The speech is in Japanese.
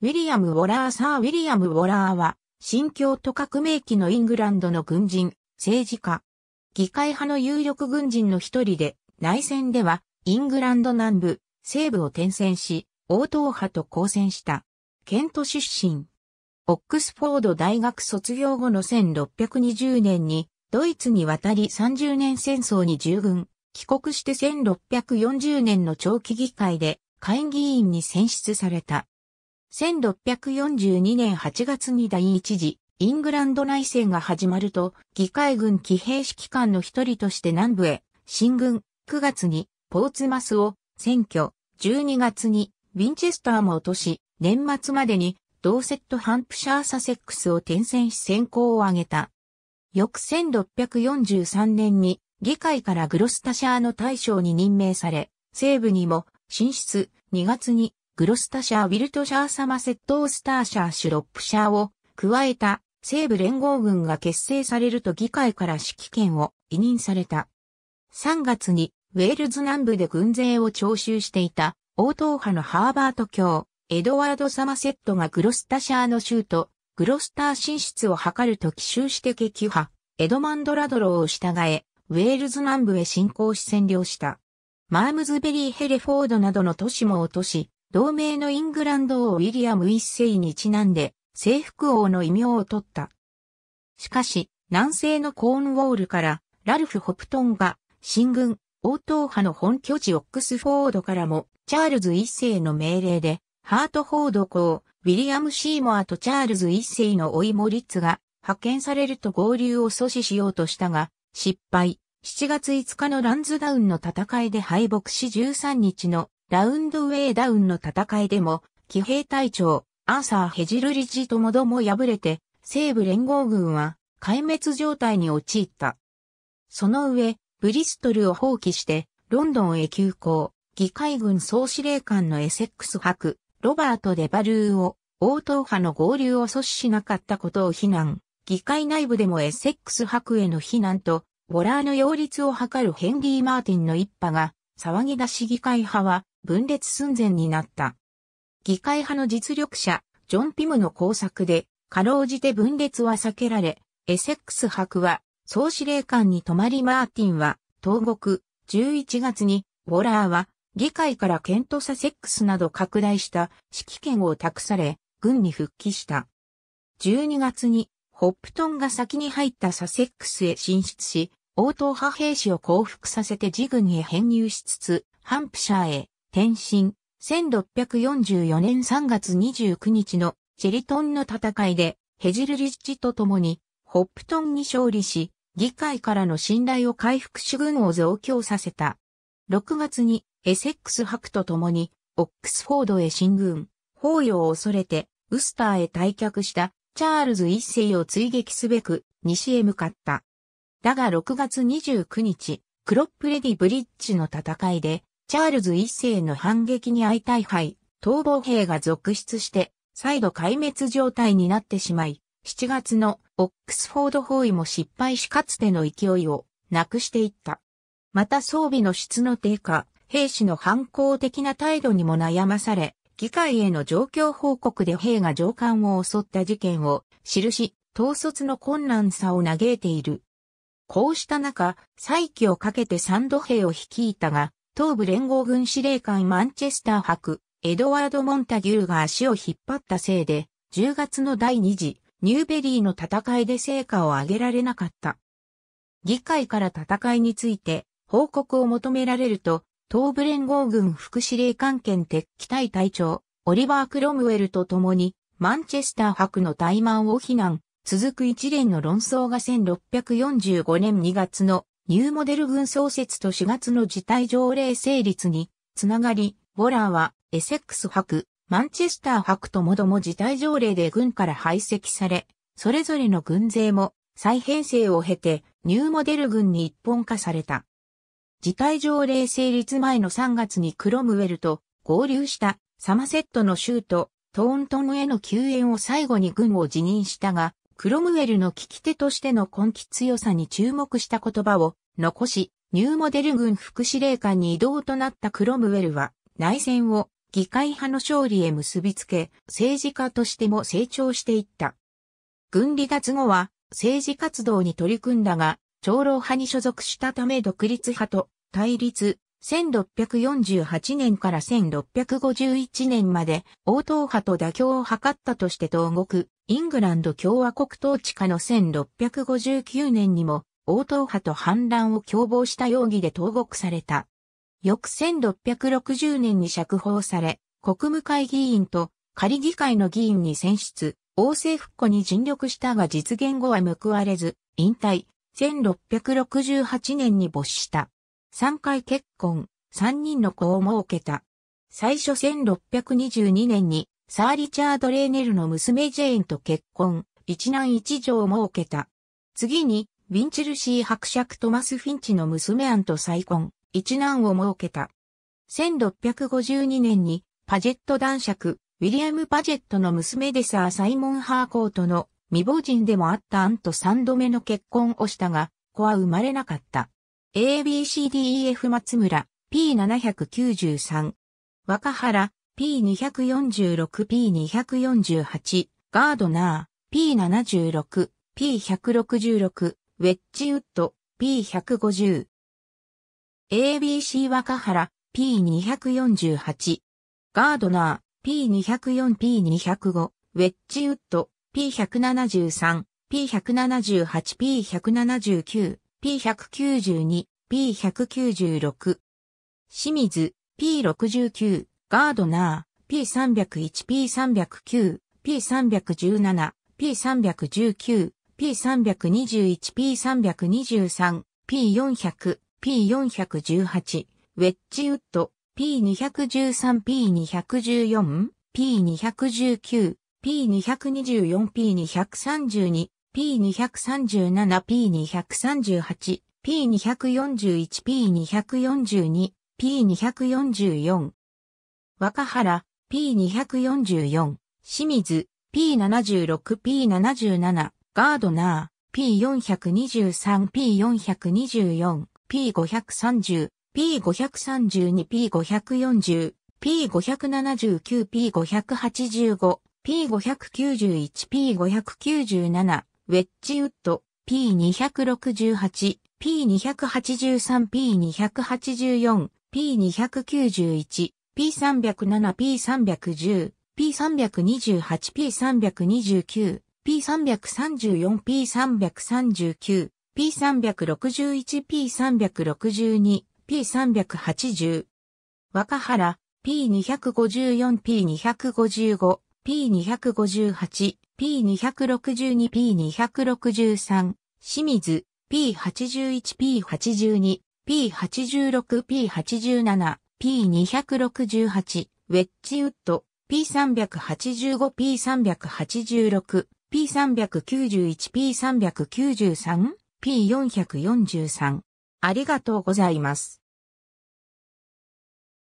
ウィリアム・ウォラー・サー・ウィリアム・ウォラーは、新教徒革命期のイングランドの軍人、政治家、議会派の有力軍人の一人で、内戦では、イングランド南部、西部を転戦し、王党派と交戦した。ケント出身。オックスフォード大学卒業後の1620年に、ドイツに渡り30年戦争に従軍、帰国して1640年の長期議会で、会議員に選出された。1642年8月に第一次イングランド内戦が始まると、議会軍騎兵指揮官の一人として南部へ進軍、9月にポーツマスを選挙、12月にウィンチェスターも落とし、年末までにドーセットハンプシャーサセックスを転戦し先行を挙げた。翌1643年に議会からグロスタシャーの大将に任命され、西部にも進出2月にグロスタシャー、ウィルトシャー、サマセット、オースターシャー、シュロップシャーを加えた西部連合軍が結成されると議会から指揮権を委任された。3月にウェールズ南部で軍勢を徴収していた王党派のハーバート教、エドワード・サマセットがグロスタシャーの州とグロスター進出を図ると奇襲して撃破、エドマンドラドローを従え、ウェールズ南部へ侵攻し占領した。マームズベリー・ヘレフォードなどの都市も落とし、同盟のイングランド王ウィリアム一世にちなんで、征服王の異名を取った。しかし、南西のコーンウォールから、ラルフ・ホプトンが、新軍、王党派の本拠地オックスフォードからも、チャールズ一世の命令で、ハートフォード公、ウィリアム・シーモアとチャールズ一世の老いモリッツが、派遣されると合流を阻止しようとしたが、失敗。7月5日のランズダウンの戦いで敗北し13日のラウンドウェイダウンの戦いでも、騎兵隊長、アーサー・ヘジルリジともども敗れて、西部連合軍は、壊滅状態に陥った。その上、ブリストルを放棄して、ロンドンへ急行、議会軍総司令官のエセックス博、ロバート・デバルーを、王党派の合流を阻止しなかったことを非難、議会内部でもエセックス博への非難と、ボラーの擁立を図るヘンリー・マーティンの一派が、騒ぎ出し議会派は、分裂寸前になった。議会派の実力者、ジョン・ピムの工作で、かろうじて分裂は避けられ、エセックス博は、総司令官に泊まりマーティンは、投獄、11月に、ウォラーは、議会からケント・サセックスなど拡大した指揮権を託され、軍に復帰した。12月に、ホップトンが先に入ったサセックスへ進出し、応答派兵士を降伏させて自軍へ編入しつつ、ハンプシャーへ転身、1644年3月29日のチェリトンの戦いで、ヘジルリッチと共に、ホップトンに勝利し、議会からの信頼を回復し軍を増強させた。6月に、エセックス博と共に、オックスフォードへ進軍、包囲を恐れて、ウスターへ退却したチャールズ一世を追撃すべく、西へ向かった。だが6月29日、クロップレディブリッジの戦いで、チャールズ一世の反撃に相対敗、逃亡兵が続出して、再度壊滅状態になってしまい、7月のオックスフォード包囲も失敗しかつての勢いをなくしていった。また装備の質の低下、兵士の反抗的な態度にも悩まされ、議会への状況報告で兵が上官を襲った事件を記し、統率の困難さを嘆いている。こうした中、再起をかけて三度兵を率いたが、東部連合軍司令官マンチェスター博、エドワード・モンタギューが足を引っ張ったせいで、10月の第2次、ニューベリーの戦いで成果を上げられなかった。議会から戦いについて報告を求められると、東部連合軍副司令官兼敵機隊隊長、オリバー・クロムウェルと共に、マンチェスター博の怠慢を非難、続く一連の論争が1645年2月のニューモデル軍創設と4月の事態条例成立につながり、ボラーはエセックス博、マンチェスター博ともども事態条例で軍から排斥され、それぞれの軍勢も再編成を経てニューモデル軍に一本化された。事態条例成立前の3月にクロムウェルと合流したサマセットの州とトーントンへの救援を最後に軍を辞任したが、クロムウェルの聞き手としての根気強さに注目した言葉を残し、ニューモデル軍副司令官に異動となったクロムウェルは、内戦を議会派の勝利へ結びつけ、政治家としても成長していった。軍離脱後は政治活動に取り組んだが、長老派に所属したため独立派と対立、1648年から1651年まで、王党派と妥協を図ったとして東国、イングランド共和国統治下の1659年にも、王党派と反乱を共謀した容疑で投獄された。翌1660年に釈放され、国務会議員と仮議会の議員に選出、王政復古に尽力したが実現後は報われず、引退、1668年に没した。3回結婚、3人の子を設けた。最初1622年にサー・リチャード・レーネルの娘ジェーンと結婚、一男一女を設けた。次に、ウィンチルシー伯爵トマス・フィンチの娘アンと再婚、一男を設けた。1652年に、パジェット男爵、ウィリアム・パジェットの娘でサー・サイモン・ハーコートの未亡人でもあったアンと三度目の結婚をしたが、子は生まれなかった。ABCDEF 松村 P793 若原 P246P248 ガードナー P76P166 ウェッジウッド P150 ABC 若原 P248 ガードナー P204P205 ウェッジウッド P173P178P179 P192、P196。清水、P69、ガードナー、P301、P309、P317、P319、P321、P323、P400、P418、ウェッジウッド、P213、P214、P219、P224、P232、P237、P238、P241、P242、P244。若原、P244、清水、P76、P77、ガードナー、P423、P424、P530、P532、P540、P579、P585、P591、P597、ウェッジウッド P268、P283、P284、P291、P307、P310、P328、P329、P334、P339、P361、P362、P380。若原、P254、P255、P258、P262、P263、清水、P81、P82、P86、P87、P268、ウェッジウッド、P385、P386、P391、P393、P443。ありがとうございます。